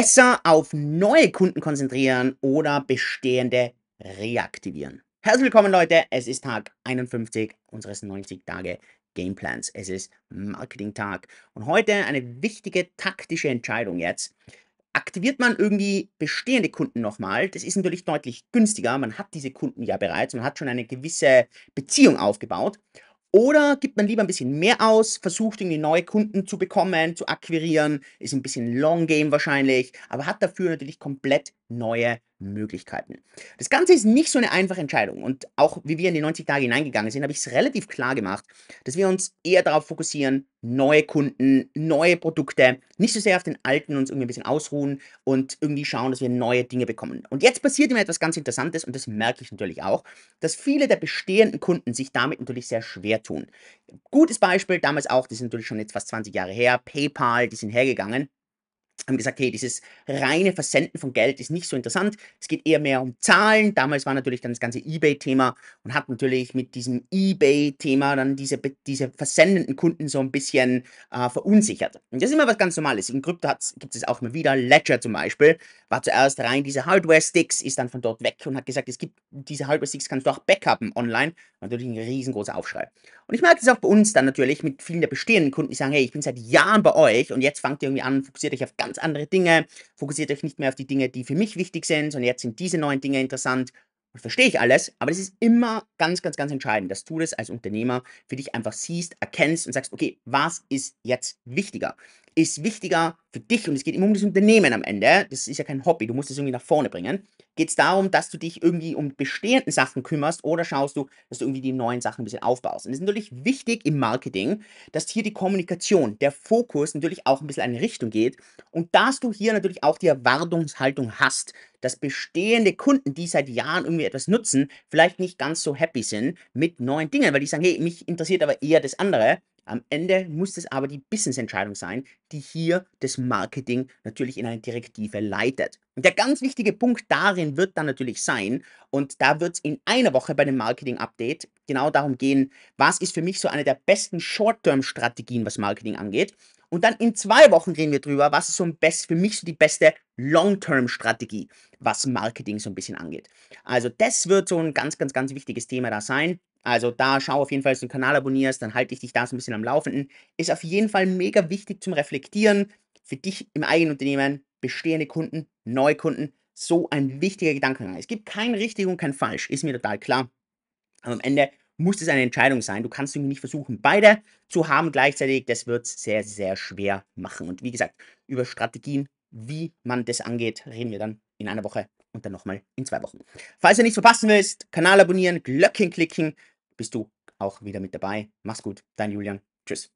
Besser auf neue Kunden konzentrieren oder bestehende reaktivieren. Herzlich willkommen Leute, es ist Tag 51 unseres 90 Tage Gameplans. Es ist Marketing-Tag und heute eine wichtige taktische Entscheidung jetzt. Aktiviert man irgendwie bestehende Kunden nochmal, das ist natürlich deutlich günstiger. Man hat diese Kunden ja bereits, man hat schon eine gewisse Beziehung aufgebaut oder gibt man lieber ein bisschen mehr aus, versucht irgendwie neue Kunden zu bekommen, zu akquirieren, ist ein bisschen Long Game wahrscheinlich, aber hat dafür natürlich komplett neue Möglichkeiten. Das Ganze ist nicht so eine einfache Entscheidung und auch wie wir in die 90 Tage hineingegangen sind, habe ich es relativ klar gemacht, dass wir uns eher darauf fokussieren, neue Kunden, neue Produkte, nicht so sehr auf den alten uns irgendwie ein bisschen ausruhen und irgendwie schauen, dass wir neue Dinge bekommen. Und jetzt passiert immer etwas ganz Interessantes und das merke ich natürlich auch, dass viele der bestehenden Kunden sich damit natürlich sehr schwer tun. Gutes Beispiel damals auch, das ist natürlich schon jetzt fast 20 Jahre her, PayPal, die sind hergegangen haben gesagt, hey, dieses reine Versenden von Geld ist nicht so interessant. Es geht eher mehr um Zahlen. Damals war natürlich dann das ganze eBay-Thema und hat natürlich mit diesem eBay-Thema dann diese, diese versendenden Kunden so ein bisschen äh, verunsichert. Und das ist immer was ganz Normales. In Krypto gibt es auch immer wieder. Ledger zum Beispiel war zuerst rein diese Hardware-Sticks, ist dann von dort weg und hat gesagt, es gibt diese Hardware-Sticks, kannst du auch backuppen online. Natürlich ein riesengroßer Aufschrei. Und ich merke das auch bei uns dann natürlich mit vielen der bestehenden Kunden, die sagen, hey, ich bin seit Jahren bei euch und jetzt fangt ihr irgendwie an, fokussiert euch auf ganz andere Dinge, fokussiert euch nicht mehr auf die Dinge, die für mich wichtig sind, sondern jetzt sind diese neuen Dinge interessant verstehe ich alles, aber das ist immer ganz, ganz, ganz entscheidend, dass du das als Unternehmer für dich einfach siehst, erkennst und sagst, okay, was ist jetzt wichtiger? Ist wichtiger für dich und es geht immer um das Unternehmen am Ende. Das ist ja kein Hobby, du musst es irgendwie nach vorne bringen. Geht es darum, dass du dich irgendwie um bestehenden Sachen kümmerst oder schaust du, dass du irgendwie die neuen Sachen ein bisschen aufbaust? Und es ist natürlich wichtig im Marketing, dass hier die Kommunikation, der Fokus natürlich auch ein bisschen in eine Richtung geht und dass du hier natürlich auch die Erwartungshaltung hast dass bestehende Kunden, die seit Jahren irgendwie etwas nutzen, vielleicht nicht ganz so happy sind mit neuen Dingen, weil die sagen, hey, mich interessiert aber eher das andere. Am Ende muss es aber die Business-Entscheidung sein, die hier das Marketing natürlich in eine Direktive leitet. Und der ganz wichtige Punkt darin wird dann natürlich sein, und da wird es in einer Woche bei dem Marketing-Update genau darum gehen, was ist für mich so eine der besten Short-Term-Strategien, was Marketing angeht. Und dann in zwei Wochen reden wir drüber, was ist so ein Best, für mich so die beste Long-Term-Strategie, was Marketing so ein bisschen angeht. Also das wird so ein ganz, ganz, ganz wichtiges Thema da sein. Also da schau auf jeden Fall, dass du den Kanal abonnierst, dann halte ich dich da so ein bisschen am Laufenden. Ist auf jeden Fall mega wichtig zum Reflektieren für dich im eigenen Unternehmen, bestehende Kunden, neue Kunden. So ein wichtiger Gedankengang. Es gibt kein richtig und kein falsch, ist mir total klar. Aber am Ende muss es eine Entscheidung sein. Du kannst irgendwie nicht versuchen, beide zu haben gleichzeitig. Das wird es sehr, sehr schwer machen. Und wie gesagt, über Strategien wie man das angeht, reden wir dann in einer Woche und dann nochmal in zwei Wochen. Falls ihr nichts verpassen willst, Kanal abonnieren, Glöckchen klicken, bist du auch wieder mit dabei. Mach's gut, dein Julian. Tschüss.